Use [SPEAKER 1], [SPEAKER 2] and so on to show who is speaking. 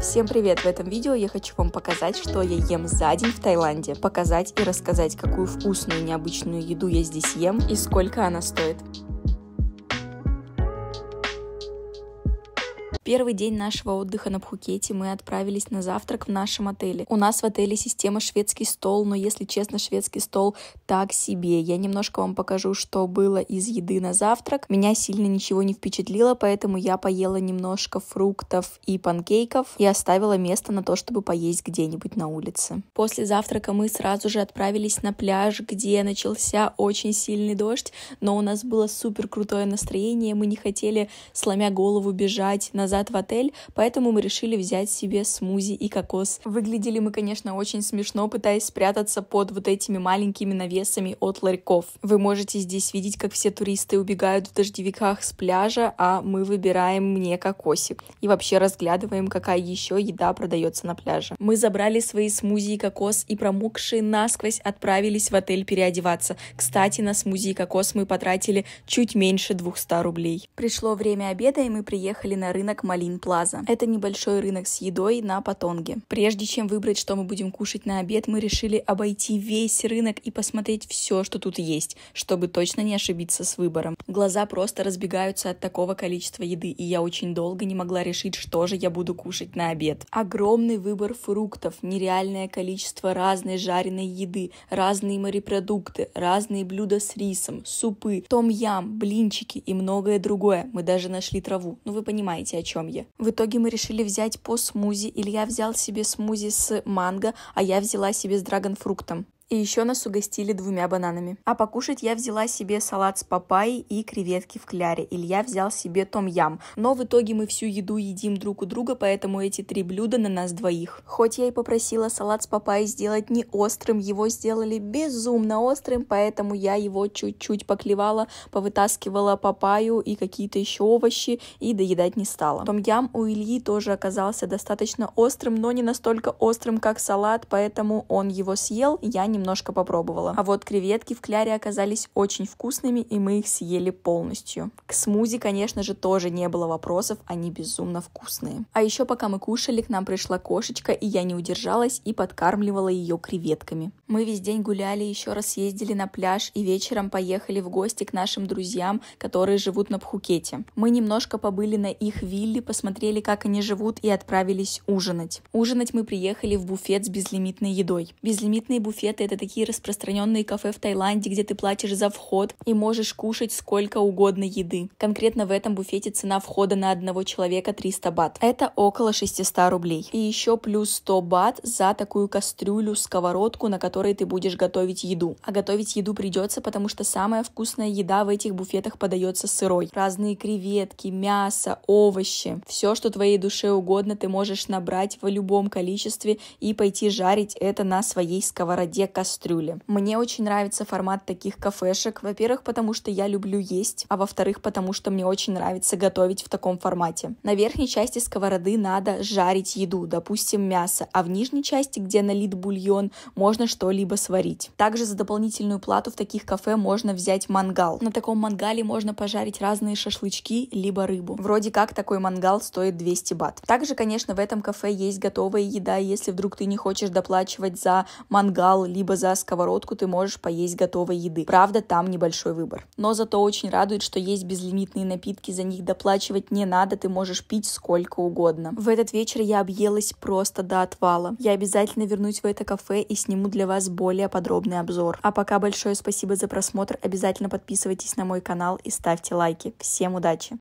[SPEAKER 1] Всем привет! В этом видео я хочу вам показать, что я ем за день в Таиланде, показать и рассказать, какую вкусную необычную еду я здесь ем и сколько она стоит. Первый день нашего отдыха на Пхукете мы отправились на завтрак в нашем отеле. У нас в отеле система шведский стол, но если честно, шведский стол так себе. Я немножко вам покажу, что было из еды на завтрак. Меня сильно ничего не впечатлило, поэтому я поела немножко фруктов и панкейков и оставила место на то, чтобы поесть где-нибудь на улице. После завтрака мы сразу же отправились на пляж, где начался очень сильный дождь, но у нас было супер крутое настроение, мы не хотели, сломя голову, бежать назад назад в отель, поэтому мы решили взять себе смузи и кокос. Выглядели мы, конечно, очень смешно, пытаясь спрятаться под вот этими маленькими навесами от ларьков. Вы можете здесь видеть, как все туристы убегают в дождевиках с пляжа, а мы выбираем мне кокосик. И вообще разглядываем, какая еще еда продается на пляже. Мы забрали свои смузи и кокос и промокшие насквозь отправились в отель переодеваться. Кстати, на смузи и кокос мы потратили чуть меньше 200 рублей. Пришло время обеда, и мы приехали на рынок как Малин Плаза. Это небольшой рынок с едой на Патонге. Прежде чем выбрать, что мы будем кушать на обед, мы решили обойти весь рынок и посмотреть все, что тут есть, чтобы точно не ошибиться с выбором. Глаза просто разбегаются от такого количества еды, и я очень долго не могла решить, что же я буду кушать на обед. Огромный выбор фруктов, нереальное количество разной жареной еды, разные морепродукты, разные блюда с рисом, супы, том-ям, блинчики и многое другое. Мы даже нашли траву. Ну вы понимаете, о чем чем я. В итоге мы решили взять по смузи. Илья взял себе смузи с манго, а я взяла себе с драгонфруктом и еще нас угостили двумя бананами. А покушать я взяла себе салат с папайей и креветки в кляре. Илья взял себе том-ям. Но в итоге мы всю еду едим друг у друга, поэтому эти три блюда на нас двоих. Хоть я и попросила салат с папайей сделать не острым, его сделали безумно острым, поэтому я его чуть-чуть поклевала, повытаскивала папаю и какие-то еще овощи и доедать не стала. Том-ям у Ильи тоже оказался достаточно острым, но не настолько острым, как салат, поэтому он его съел, я не немножко попробовала. А вот креветки в кляре оказались очень вкусными, и мы их съели полностью. К смузи, конечно же, тоже не было вопросов, они безумно вкусные. А еще пока мы кушали, к нам пришла кошечка, и я не удержалась и подкармливала ее креветками. Мы весь день гуляли, еще раз ездили на пляж и вечером поехали в гости к нашим друзьям, которые живут на Пхукете. Мы немножко побыли на их вилле, посмотрели, как они живут и отправились ужинать. Ужинать мы приехали в буфет с безлимитной едой. Безлимитные буфеты это такие распространенные кафе в Таиланде, где ты платишь за вход и можешь кушать сколько угодно еды. Конкретно в этом буфете цена входа на одного человека 300 бат. Это около 600 рублей. И еще плюс 100 бат за такую кастрюлю, сковородку, на которой ты будешь готовить еду. А готовить еду придется, потому что самая вкусная еда в этих буфетах подается сырой. Разные креветки, мясо, овощи. Все, что твоей душе угодно, ты можешь набрать в любом количестве и пойти жарить это на своей сковороде, кастрюли. Мне очень нравится формат таких кафешек. Во-первых, потому что я люблю есть, а во-вторых, потому что мне очень нравится готовить в таком формате. На верхней части сковороды надо жарить еду, допустим, мясо, а в нижней части, где налит бульон, можно что-либо сварить. Также за дополнительную плату в таких кафе можно взять мангал. На таком мангале можно пожарить разные шашлычки, либо рыбу. Вроде как такой мангал стоит 200 бат. Также, конечно, в этом кафе есть готовая еда, если вдруг ты не хочешь доплачивать за мангал, либо либо за сковородку ты можешь поесть готовой еды. Правда, там небольшой выбор. Но зато очень радует, что есть безлимитные напитки, за них доплачивать не надо, ты можешь пить сколько угодно. В этот вечер я объелась просто до отвала. Я обязательно вернусь в это кафе и сниму для вас более подробный обзор. А пока большое спасибо за просмотр, обязательно подписывайтесь на мой канал и ставьте лайки. Всем удачи!